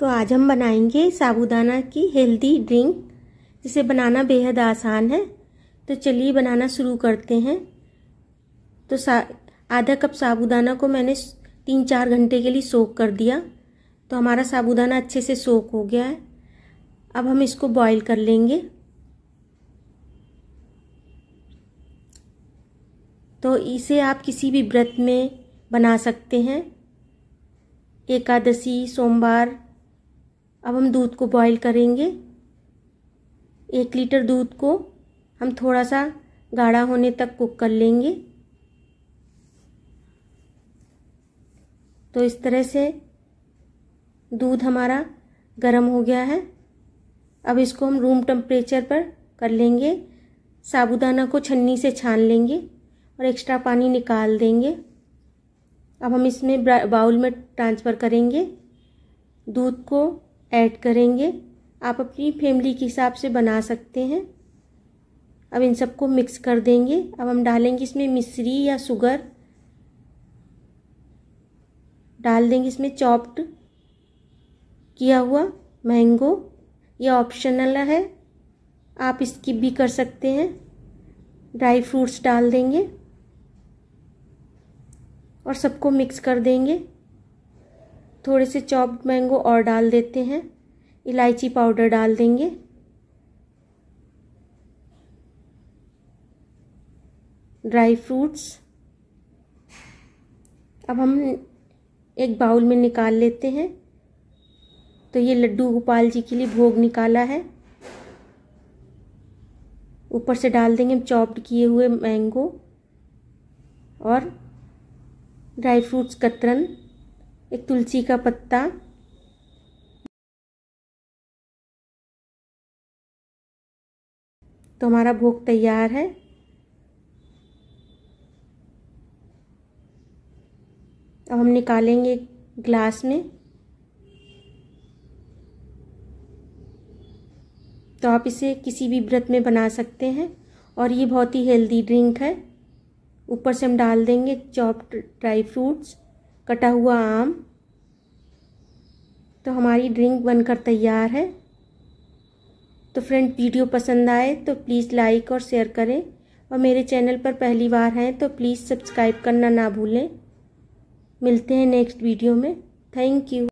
तो आज हम बनाएंगे साबूदाना की हेल्दी ड्रिंक जिसे बनाना बेहद आसान है तो चलिए बनाना शुरू करते हैं तो सा आधा कप साबूदाना को मैंने तीन चार घंटे के लिए सोख कर दिया तो हमारा साबूदाना अच्छे से सोख हो गया है अब हम इसको बॉईल कर लेंगे तो इसे आप किसी भी व्रत में बना सकते हैं एकादशी सोमवार अब हम दूध को बॉईल करेंगे एक लीटर दूध को हम थोड़ा सा गाढ़ा होने तक कुक कर लेंगे तो इस तरह से दूध हमारा गर्म हो गया है अब इसको हम रूम टेम्परेचर पर कर लेंगे साबुदाना को छन्नी से छान लेंगे और एक्स्ट्रा पानी निकाल देंगे अब हम इसमें बाउल में ट्रांसफ़र करेंगे दूध को ऐड करेंगे आप अपनी फैमिली के हिसाब से बना सकते हैं अब इन सबको मिक्स कर देंगे अब हम डालेंगे इसमें मिश्री या शुगर डाल देंगे इसमें चॉप्ड किया हुआ मैंगो यह ऑप्शनल है आप स्किप भी कर सकते हैं ड्राई फ्रूट्स डाल देंगे और सबको मिक्स कर देंगे थोड़े से चॉप्ड मैंगो और डाल देते हैं इलायची पाउडर डाल देंगे ड्राई फ्रूट्स अब हम एक बाउल में निकाल लेते हैं तो ये लड्डू गोपाल जी के लिए भोग निकाला है ऊपर से डाल देंगे हम चॉप्ड किए हुए मैंगो और ड्राई फ्रूट्स कतरन एक तुलसी का पत्ता तो हमारा भोग तैयार है अब हम निकालेंगे ग्लास में तो आप इसे किसी भी व्रत में बना सकते हैं और ये बहुत ही हेल्दी ड्रिंक है ऊपर से हम डाल देंगे चॉप्ड ड्राई फ्रूट्स कटा हुआ आम तो हमारी ड्रिंक बनकर तैयार है तो फ्रेंड वीडियो पसंद आए तो प्लीज़ लाइक और शेयर करें और मेरे चैनल पर पहली बार हैं तो प्लीज़ सब्सक्राइब करना ना भूलें मिलते हैं नेक्स्ट वीडियो में थैंक यू